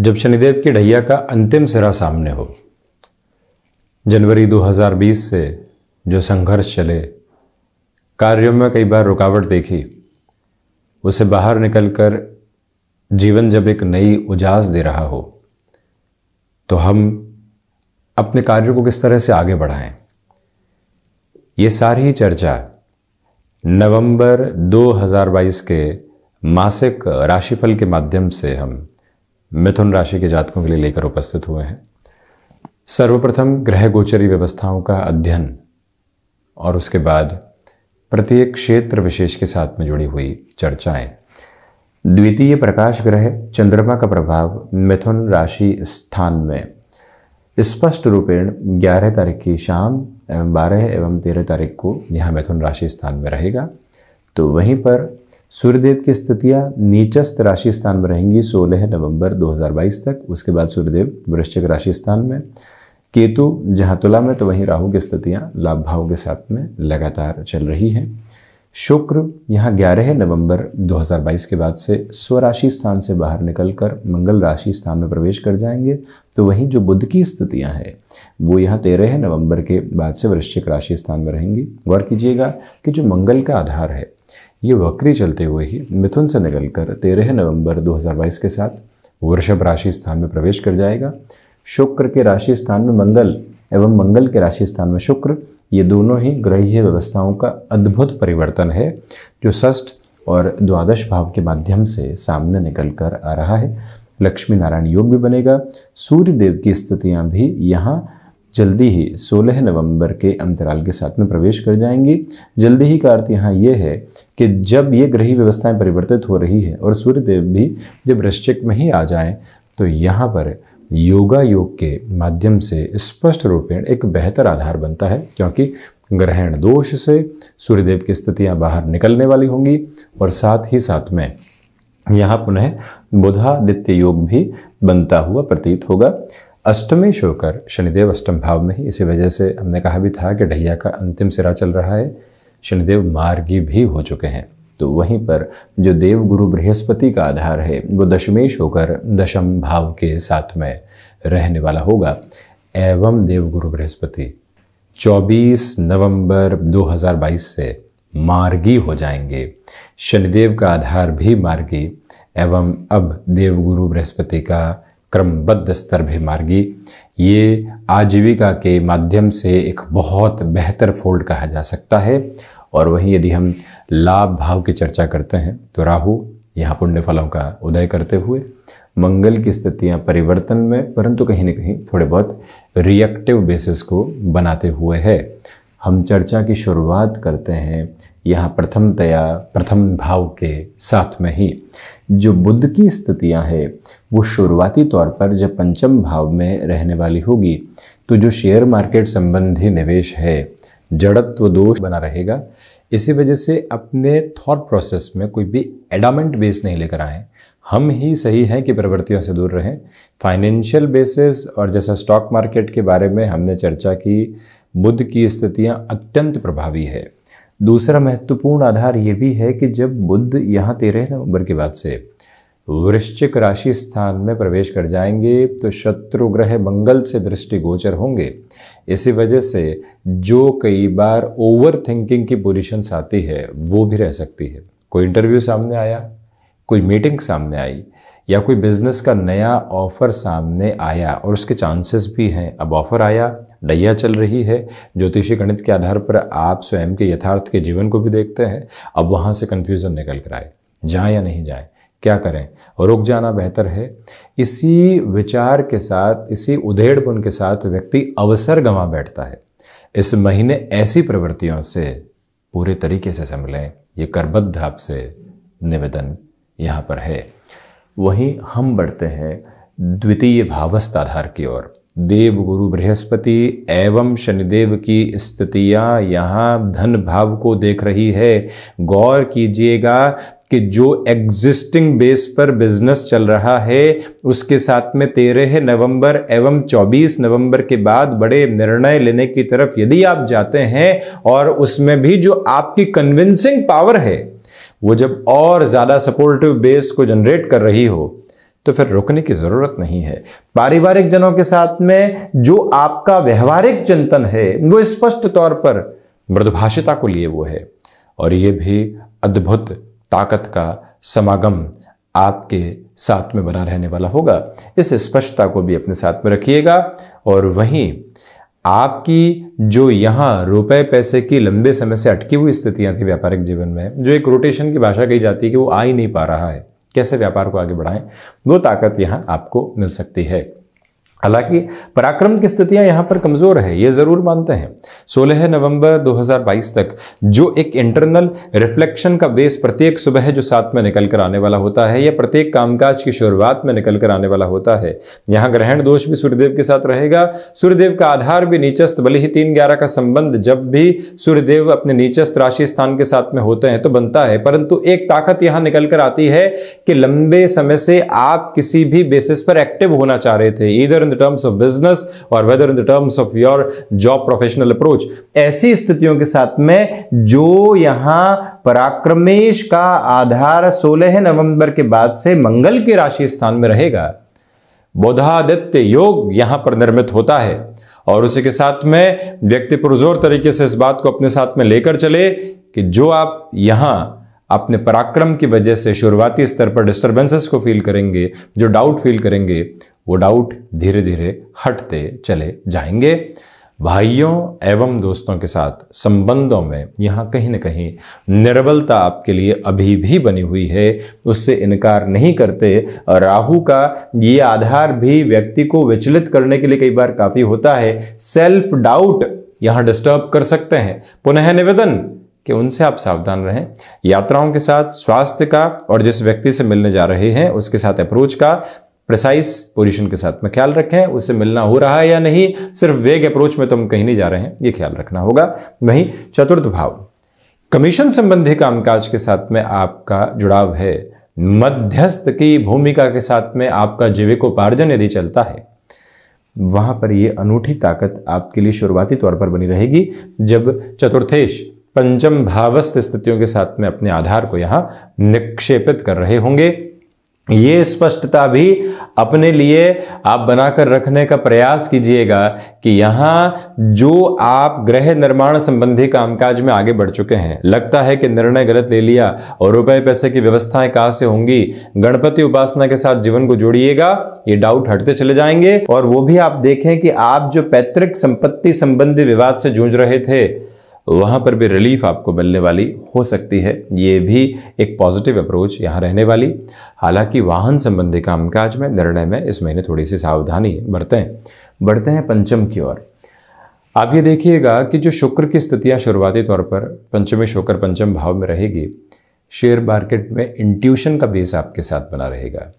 जब शनिदेव की ढैया का अंतिम सिरा सामने हो जनवरी 2020 से जो संघर्ष चले कार्यों में कई बार रुकावट देखी उसे बाहर निकलकर जीवन जब एक नई उजास दे रहा हो तो हम अपने कार्यों को किस तरह से आगे बढ़ाएं ये सारी चर्चा नवंबर 2022 के मासिक राशिफल के माध्यम से हम मिथुन राशि के जातकों के लिए लेकर उपस्थित हुए हैं सर्वप्रथम ग्रह गोचरी व्यवस्थाओं का अध्ययन और उसके बाद प्रत्येक क्षेत्र विशेष के साथ में जुड़ी हुई चर्चाएं द्वितीय प्रकाश ग्रह चंद्रमा का प्रभाव मिथुन राशि स्थान में स्पष्ट रूपेण 11 तारीख की शाम एवं 12 एवं 13 तारीख को यहाँ मिथुन राशि स्थान में रहेगा तो वहीं पर सूर्यदेव की स्थितियां नीचस्त राशि स्थान में रहेंगी 16 नवंबर 2022 तक उसके बाद सूर्यदेव वृश्चिक राशि स्थान में केतु जहाँ तुला में तो वहीं राहु की स्थितियाँ लाभ भाव के साथ में लगातार चल रही हैं शुक्र यहाँ ग्यारह नवंबर 2022 के बाद से स्वराशि स्थान से बाहर निकलकर मंगल राशि स्थान में प्रवेश कर जाएंगे तो वहीं जो बुद्ध की स्थितियाँ हैं वो यहाँ तेरह नवंबर के बाद से वृश्चिक राशि स्थान में रहेंगी गौर कीजिएगा कि जो मंगल का आधार है ये वक्री चलते हुए ही मिथुन से निकलकर 13 नवंबर 2022 के साथ वृषभ राशि स्थान में प्रवेश कर जाएगा शुक्र के राशि स्थान में मंगल एवं मंगल के राशि स्थान में शुक्र ये दोनों ही ग्रहीय व्यवस्थाओं का अद्भुत परिवर्तन है जो षष्ठ और द्वादश भाव के माध्यम से सामने निकल कर आ रहा है लक्ष्मी नारायण योग भी बनेगा सूर्य देव की स्थितियाँ भी यहाँ जल्दी ही 16 नवंबर के अंतराल के साथ में प्रवेश कर जाएंगी जल्दी ही का अर्थ यहाँ ये है कि जब ये ग्रही व्यवस्थाएं परिवर्तित हो रही है और सूर्यदेव भी जब वृश्चिक में ही आ जाएं तो यहाँ पर योगा योग के माध्यम से स्पष्ट रूपेण एक बेहतर आधार बनता है क्योंकि ग्रहण दोष से सूर्यदेव की स्थितियाँ बाहर निकलने वाली होंगी और साथ ही साथ में यहाँ पुनः बुधादित्य योग भी बनता हुआ प्रतीत होगा अष्टमेश होकर शनिदेव अष्टम भाव में ही इसी वजह से हमने कहा भी था कि ढैया का अंतिम सिरा चल रहा है शनिदेव मार्गी भी हो चुके हैं तो वहीं पर जो देव गुरु बृहस्पति का आधार है वो दशमेश होकर दशम भाव के साथ में रहने वाला होगा एवं देव गुरु बृहस्पति 24 नवंबर 2022 से मार्गी हो जाएंगे शनिदेव का आधार भी मार्गी एवं अब देवगुरु बृहस्पति का क्रमबद्ध स्तर भी मार्गी ये आजीविका के माध्यम से एक बहुत बेहतर फोल्ड कहा जा सकता है और वहीं यदि हम लाभ भाव की चर्चा करते हैं तो राहु यहाँ पुण्य फलों का उदय करते हुए मंगल की स्थितियाँ परिवर्तन में परंतु कहीं ना कहीं थोड़े बहुत रिएक्टिव बेसिस को बनाते हुए है हम चर्चा की शुरुआत करते हैं यहाँ प्रथमतया प्रथम भाव के साथ में ही जो बुद्ध की स्थितियां हैं वो शुरुआती तौर पर जब पंचम भाव में रहने वाली होगी तो जो शेयर मार्केट संबंधी निवेश है जड़त्व दोष बना रहेगा इसी वजह से अपने थॉट प्रोसेस में कोई भी एडामेंट बेस नहीं लेकर आएँ हम ही सही हैं कि प्रवृत्तियों से दूर रहें फाइनेंशियल बेसिस और जैसा स्टॉक मार्केट के बारे में हमने चर्चा की बुद्ध की स्थितियाँ अत्यंत प्रभावी है दूसरा महत्वपूर्ण आधार ये भी है कि जब बुद्ध यहाँ तेरह नवंबर के बाद से वृश्चिक राशि स्थान में प्रवेश कर जाएंगे तो शत्रु ग्रह मंगल से दृष्टिगोचर होंगे इसी वजह से जो कई बार ओवर थिंकिंग की पोजिशंस आती है वो भी रह सकती है कोई इंटरव्यू सामने आया कोई मीटिंग सामने आई या कोई बिज़नेस का नया ऑफ़र सामने आया और उसके चांसेस भी हैं अब ऑफ़र आया डैया चल रही है ज्योतिषी गणित के आधार पर आप स्वयं के यथार्थ के जीवन को भी देखते हैं अब वहाँ से कन्फ्यूज़न निकल कर आए जाएँ या नहीं जाएँ क्या करें रुक जाना बेहतर है इसी विचार के साथ इसी उधेड़पुन के साथ व्यक्ति अवसर गंवा बैठता है इस महीने ऐसी प्रवृत्तियों से पूरे तरीके से संभलें ये करबद्ध आपसे निवेदन यहाँ पर है वहीं हम बढ़ते हैं द्वितीय भावस्ताधार की ओर देव गुरु बृहस्पति एवं शनिदेव की स्थितियाँ यहाँ धन भाव को देख रही है गौर कीजिएगा कि जो एग्जिस्टिंग बेस पर बिजनेस चल रहा है उसके साथ में तेरह नवंबर एवं चौबीस नवंबर के बाद बड़े निर्णय लेने की तरफ यदि आप जाते हैं और उसमें भी जो आपकी कन्विंसिंग पावर है वो जब और ज़्यादा सपोर्टिव बेस को जनरेट कर रही हो तो फिर रुकने की ज़रूरत नहीं है पारिवारिक जनों के साथ में जो आपका व्यवहारिक चिंतन है वो स्पष्ट तौर पर मृदभाषिता को लिए वो है और ये भी अद्भुत ताकत का समागम आपके साथ में बना रहने वाला होगा इस स्पष्टता को भी अपने साथ में रखिएगा और वहीं आपकी जो यहाँ रुपए पैसे की लंबे समय से अटकी हुई स्थितियां थी व्यापारिक जीवन में जो एक रोटेशन की भाषा कही जाती है कि वो आ ही नहीं पा रहा है कैसे व्यापार को आगे बढ़ाएं वो ताकत यहाँ आपको मिल सकती है हालांकि पराक्रम की स्थितियां यहां पर कमजोर है ये जरूर मानते हैं 16 नवंबर 2022 तक जो एक इंटरनल रिफ्लेक्शन का बेस प्रत्येक सुबह जो साथ में निकल कर आने वाला होता है या प्रत्येक कामकाज की शुरुआत में निकल कर आने वाला होता है यहां ग्रहण दोष भी सूर्यदेव के साथ रहेगा सूर्यदेव का आधार भी नीचस्त भले ही तीन ग्यारह का संबंध जब भी सूर्यदेव अपने नीचस्त राशि स्थान के साथ में होते हैं तो बनता है परंतु एक ताकत यहां निकल कर आती है कि लंबे समय से आप किसी भी बेसिस पर एक्टिव होना चाह रहे थे इधर द टर्म्स ऑफ बिजनेस और whether in the terms of your job professional approach ऐसी स्थितियों के साथ में जो यहां पराक्रमेश का आधार सोलह नवंबर के बाद से मंगल के राशि स्थान में रहेगा बोधादित्य योग यहां पर निर्मित होता है और उसी के साथ में व्यक्ति पुरजोर तरीके से इस बात को अपने साथ में लेकर चले कि जो आप यहां अपने पराक्रम की वजह से शुरुआती स्तर पर डिस्टरबेंसेस को फील करेंगे जो डाउट फील करेंगे वो डाउट धीरे धीरे हटते चले जाएंगे भाइयों एवं दोस्तों के साथ संबंधों में यहाँ कहीं ना कहीं निर्बलता आपके लिए अभी भी बनी हुई है उससे इनकार नहीं करते राहु का ये आधार भी व्यक्ति को विचलित करने के लिए कई बार काफ़ी होता है सेल्फ डाउट यहाँ डिस्टर्ब कर सकते हैं पुनः निवेदन कि उनसे आप सावधान रहें यात्राओं के साथ स्वास्थ्य का और जिस व्यक्ति से मिलने जा रहे हैं उसके साथ अप्रोच का प्रिसाइस पोजीशन के साथ में ख्याल रखें उससे मिलना हो रहा है या नहीं सिर्फ वेग अप्रोच में तो हम कहीं नहीं जा रहे हैं ये ख्याल रखना होगा वहीं चतुर्थ भाव कमीशन संबंधी कामकाज के साथ में आपका जुड़ाव है मध्यस्थ की भूमिका के साथ में आपका जीविकोपार्जन यदि चलता है वहां पर यह अनूठी ताकत आपके लिए शुरुआती तौर पर बनी रहेगी जब चतुर्थेश पंचम भावस्थ स्थितियों के साथ में अपने आधार को यहां निक्षेपित कर रहे होंगे ये स्पष्टता भी अपने लिए आप बनाकर रखने का प्रयास कीजिएगा कि यहां जो आप गृह निर्माण संबंधी कामकाज में आगे बढ़ चुके हैं लगता है कि निर्णय गलत ले लिया और रुपए पैसे की व्यवस्थाएं कहां से होंगी गणपति उपासना के साथ जीवन को जोड़िएगा ये डाउट हटते चले जाएंगे और वो भी आप देखें कि आप जो पैतृक संपत्ति संबंधी विवाद से जूझ रहे थे वहाँ पर भी रिलीफ आपको मिलने वाली हो सकती है ये भी एक पॉजिटिव अप्रोच यहाँ रहने वाली हालांकि वाहन संबंधी कामकाज में निर्णय में इस महीने थोड़ी सी सावधानी बरतें बढ़ते हैं पंचम की ओर आप ये देखिएगा कि जो शुक्र की स्थितियाँ शुरुआती तौर पर पंचमी शुक्र पंचम भाव में रहेगी शेयर मार्केट में इंट्यूशन का बेस आपके साथ बना रहेगा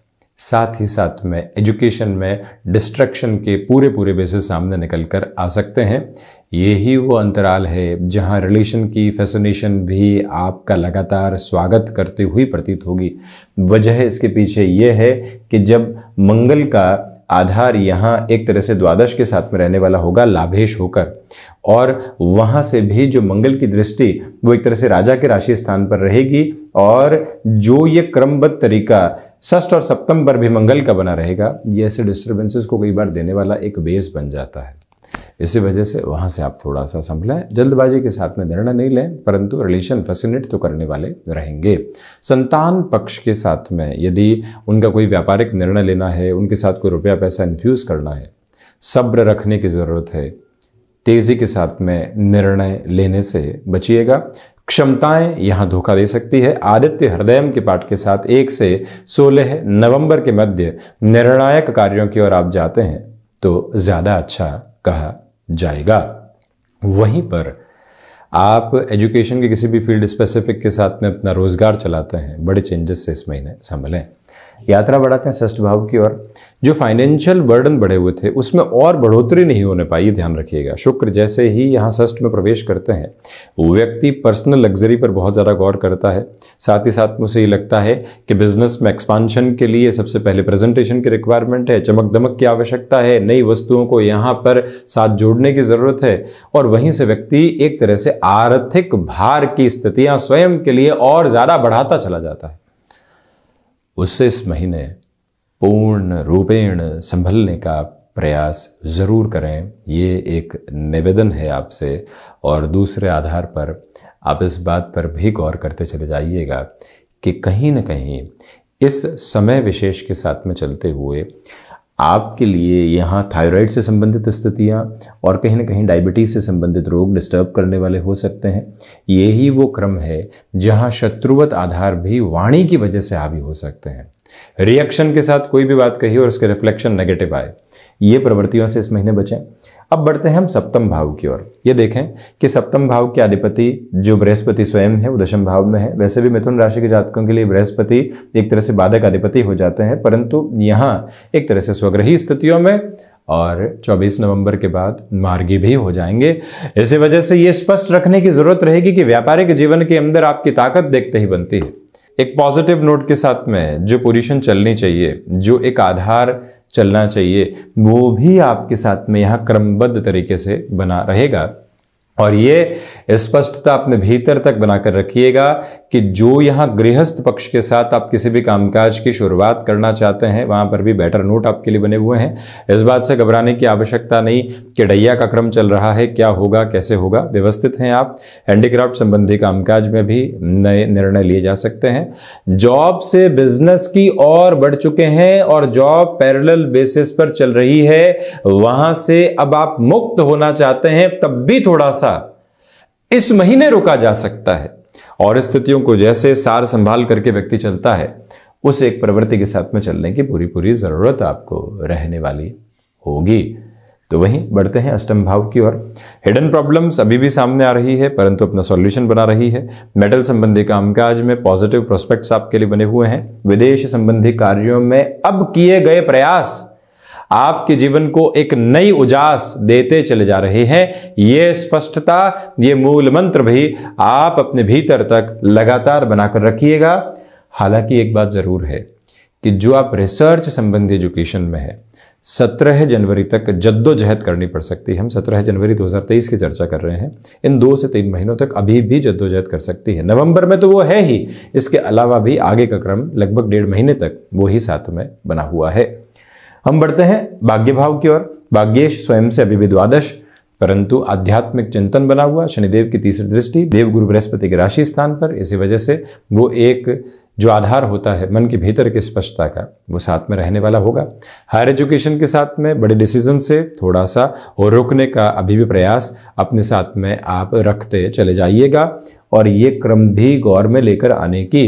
साथ ही साथ में एजुकेशन में डिस्ट्रक्शन के पूरे पूरे बेसिस सामने निकल कर आ सकते हैं ये ही वो अंतराल है जहाँ रिलेशन की फैसिनेशन भी आपका लगातार स्वागत करते हुई प्रतीत होगी वजह इसके पीछे ये है कि जब मंगल का आधार यहाँ एक तरह से द्वादश के साथ में रहने वाला होगा लाभेश होकर और वहाँ से भी जो मंगल की दृष्टि वो एक तरह से राजा के राशि स्थान पर रहेगी और जो ये क्रमबद्ध तरीका षष्ठ और सप्तम पर भी मंगल का बना रहेगा ये ऐसे डिस्टर्बेंसेस को कई बार देने वाला एक बेस बन जाता है इसी वजह से वहाँ से आप थोड़ा सा संभलें जल्दबाजी के साथ में निर्णय नहीं लें परंतु रिलेशन फैसिनेट तो करने वाले रहेंगे संतान पक्ष के साथ में यदि उनका कोई व्यापारिक निर्णय लेना है उनके साथ कोई रुपया पैसा इन्फ्यूज़ करना है सब्र रखने की ज़रूरत है तेज़ी के साथ में निर्णय लेने से बचिएगा क्षमताएं यहाँ धोखा दे सकती है आदित्य हृदयम के पाठ के साथ एक से सोलह नवंबर के मध्य निर्णायक कार्यों की ओर आप जाते हैं तो ज़्यादा अच्छा कहा जाएगा वहीं पर आप एजुकेशन के किसी भी फील्ड स्पेसिफिक के साथ में अपना रोज़गार चलाते हैं बड़े चेंजेस से इस महीने संभलें यात्रा बढ़ाते हैं ष्ठ भाव की ओर जो फाइनेंशियल बर्डन बढ़े हुए थे उसमें और बढ़ोतरी नहीं होने पाई ध्यान रखिएगा शुक्र जैसे ही यहाँ ष्ठ में प्रवेश करते हैं वो व्यक्ति पर्सनल लग्जरी पर बहुत ज़्यादा गौर करता है साथ ही साथ मुझे ये लगता है कि बिजनेस में एक्सपांशन के लिए सबसे पहले प्रेजेंटेशन की रिक्वायरमेंट है चमक दमक की आवश्यकता है नई वस्तुओं को यहाँ पर साथ जोड़ने की ज़रूरत है और वहीं से व्यक्ति एक तरह से आर्थिक भार की स्थितियाँ स्वयं के लिए और ज़्यादा बढ़ाता चला जाता है उससे इस महीने पूर्ण रूपेण संभलने का प्रयास ज़रूर करें ये एक निवेदन है आपसे और दूसरे आधार पर आप इस बात पर भी गौर करते चले जाइएगा कि कहीं ना कहीं इस समय विशेष के साथ में चलते हुए आपके लिए यहाँ थायराइड से संबंधित स्थितियाँ और कहीं ना कहीं डायबिटीज से संबंधित रोग डिस्टर्ब करने वाले हो सकते हैं यही वो क्रम है जहाँ शत्रुवत आधार भी वाणी की वजह से हावी हो सकते हैं रिएक्शन के साथ कोई भी बात कही और उसके रिफ्लेक्शन नेगेटिव आए ये प्रवृत्तियों से इस महीने बचें अब बढ़ते हैं हम सप्तम भाव की ओर ये देखें कि सप्तम भाव के अधिपति जो बृहस्पति स्वयं है वो दशम भाव में है वैसे भी मिथुन राशि के जातकों के लिए बृहस्पति एक तरह से बाधक अधिपति हो जाते हैं परंतु यहाँ एक तरह से स्वग्रही स्थितियों में और 24 नवंबर के बाद मार्गी भी हो जाएंगे इसी वजह से ये स्पष्ट रखने की जरूरत रहेगी कि व्यापारिक जीवन के अंदर आपकी ताकत देखते ही बनती है एक पॉजिटिव नोट के साथ में जो पोजीशन चलनी चाहिए जो एक आधार चलना चाहिए वो भी आपके साथ में यहाँ क्रमबद्ध तरीके से बना रहेगा और ये स्पष्टता अपने भीतर तक बनाकर रखिएगा कि जो यहाँ गृहस्थ पक्ष के साथ आप किसी भी कामकाज की शुरुआत करना चाहते हैं वहाँ पर भी बेटर नोट आपके लिए बने हुए हैं इस बात से घबराने की आवश्यकता नहीं कि डैया का क्रम चल रहा है क्या होगा कैसे होगा व्यवस्थित हैं आप हैंडीक्राफ्ट संबंधी कामकाज में भी नए निर्णय लिए जा सकते हैं जॉब से बिजनेस की और बढ़ चुके हैं और जॉब पैरल बेसिस पर चल रही है वहां से अब आप मुक्त होना चाहते हैं तब भी थोड़ा सा इस महीने रोका जा सकता है और स्थितियों को जैसे सार संभाल करके व्यक्ति चलता है उस एक प्रवृत्ति के साथ में चलने की पूरी पूरी ज़रूरत आपको रहने वाली होगी तो वहीं बढ़ते हैं अष्टम भाव की ओर हिडन प्रॉब्लम्स अभी भी सामने आ रही है परंतु अपना सॉल्यूशन बना रही है मेटल संबंधी कामकाज में पॉजिटिव प्रोस्पेक्ट्स आपके लिए बने हुए हैं विदेश संबंधी कार्यों में अब किए गए प्रयास आपके जीवन को एक नई उजास देते चले जा रहे हैं ये स्पष्टता ये मूल मंत्र भी आप अपने भीतर तक लगातार बनाकर रखिएगा हालांकि एक बात ज़रूर है कि जो आप रिसर्च संबंधी एजुकेशन में है सत्रह जनवरी तक जद्दोजहद करनी पड़ सकती है हम सत्रह जनवरी 2023 की चर्चा कर रहे हैं इन दो से तीन महीनों तक अभी भी जद्दोजहद कर सकती है नवंबर में तो वो है ही इसके अलावा भी आगे का क्रम लगभग डेढ़ महीने तक वो ही साथ में बना हुआ है हम बढ़ते हैं भाग्य भाव की ओर भाग्येश स्वयं से अभी भी द्वादश परंतु आध्यात्मिक चिंतन बना हुआ शनिदेव की तीसरी दृष्टि देव गुरु बृहस्पति के राशि स्थान पर इसी वजह से वो एक जो आधार होता है मन के भीतर की स्पष्टता का वो साथ में रहने वाला होगा हायर एजुकेशन के साथ में बड़े डिसीजन से थोड़ा सा और रोकने का अभी भी प्रयास अपने साथ में आप रखते चले जाइएगा और ये क्रम भी गौर में लेकर आने की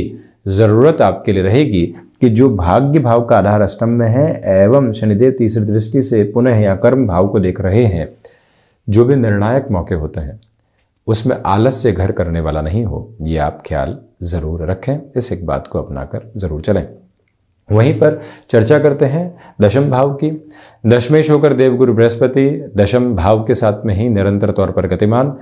ज़रूरत आपके लिए रहेगी कि जो भाग्य भाव का आधार अष्टम में है एवं शनिदेव तीसरी दृष्टि से पुनः या कर्म भाव को देख रहे हैं जो भी निर्णायक मौके होते हैं उसमें आलस से घर करने वाला नहीं हो ये आप ख्याल ज़रूर रखें इस एक बात को अपनाकर ज़रूर चलें वहीं पर चर्चा करते हैं दशम भाव की दशमेश होकर देवगुरु बृहस्पति दशम भाव के साथ में ही निरंतर तौर पर गतिमान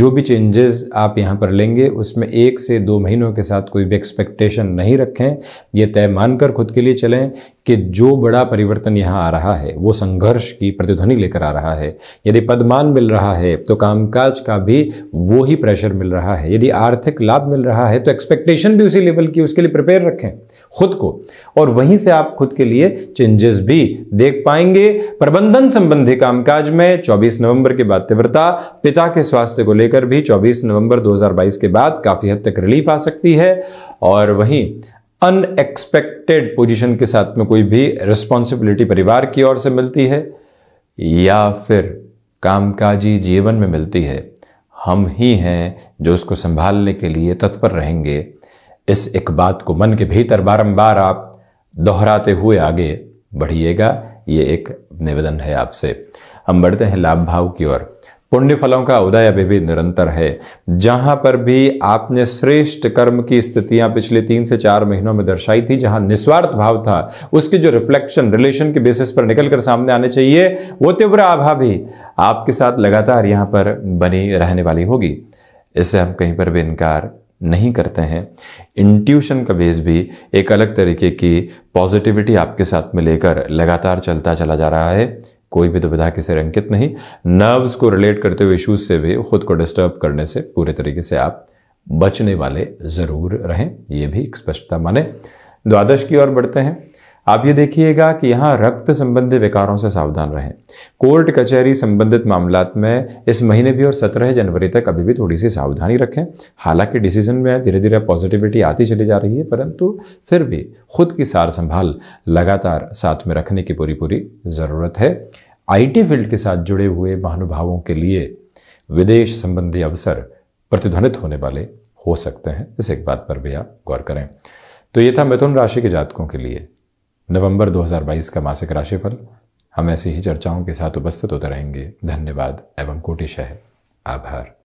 जो भी चेंजेस आप यहाँ पर लेंगे उसमें एक से दो महीनों के साथ कोई भी एक्सपेक्टेशन नहीं रखें ये तय मानकर खुद के लिए चलें कि जो बड़ा परिवर्तन यहाँ आ रहा है वो संघर्ष की प्रतिध्वनि लेकर आ रहा है यदि पदमान मिल रहा है तो कामकाज का भी वो ही प्रेशर मिल रहा है यदि आर्थिक लाभ मिल रहा है तो एक्सपेक्टेशन भी उसी लेवल की उसके लिए प्रिपेयर रखें खुद को और वहीं से आप खुद के लिए चेंजेस भी देख पाएंगे प्रबंधन संबंधी कामकाज में 24 नवंबर के बाद तीव्रता पिता के स्वास्थ्य को लेकर भी 24 नवंबर 2022 के बाद काफी हद तक रिलीफ आ सकती है और वहीं अनएक्सपेक्टेड पोजीशन के साथ में कोई भी रिस्पॉन्सिबिलिटी परिवार की ओर से मिलती है या फिर कामकाजी जीवन में मिलती है हम ही हैं जो उसको संभालने के लिए तत्पर रहेंगे इस एक बात को मन के भीतर बारंबार आप दोहराते हुए आगे बढ़िएगा ये एक निवेदन है आपसे हम बढ़ते हैं लाभ भाव की ओर पुण्य फलों का उदय अभी भी निरंतर है जहां पर भी आपने श्रेष्ठ कर्म की स्थितियां पिछले तीन से चार महीनों में दर्शाई थी जहां निस्वार्थ भाव था उसके जो रिफ्लेक्शन रिलेशन के बेसिस पर निकल कर सामने आने चाहिए वो तीव्र आभा भी आपके साथ लगातार यहां पर बनी रहने वाली होगी इससे हम कहीं पर भी इनकार नहीं करते हैं इंट्यूशन का बेस भी एक अलग तरीके की पॉजिटिविटी आपके साथ में लेकर लगातार चलता चला जा रहा है कोई भी दुविधा तो किसे अंकित नहीं नर्व्स को रिलेट करते हुए इश्यूज से भी खुद को डिस्टर्ब करने से पूरे तरीके से आप बचने वाले ज़रूर रहें ये भी स्पष्टता माने द्वादश की ओर बढ़ते हैं आप ये देखिएगा कि यहाँ रक्त संबंधी विकारों से सावधान रहें कोर्ट कचहरी संबंधित मामला में इस महीने भी और सत्रह जनवरी तक अभी भी थोड़ी सी सावधानी रखें हालांकि डिसीजन में धीरे धीरे पॉजिटिविटी आती चली जा रही है परंतु फिर भी खुद की सार संभाल लगातार साथ में रखने की पूरी पूरी ज़रूरत है आईटी फील्ड के साथ जुड़े हुए महानुभावों के लिए विदेश संबंधी अवसर प्रतिध्वनित होने वाले हो सकते हैं इस एक बात पर भी आप गौर करें तो ये था मिथुन राशि के जातकों के लिए नवंबर 2022 का मासिक राशिफल हम ऐसी ही चर्चाओं के साथ उपस्थित होते रहेंगे धन्यवाद एवं कोटिशह आभार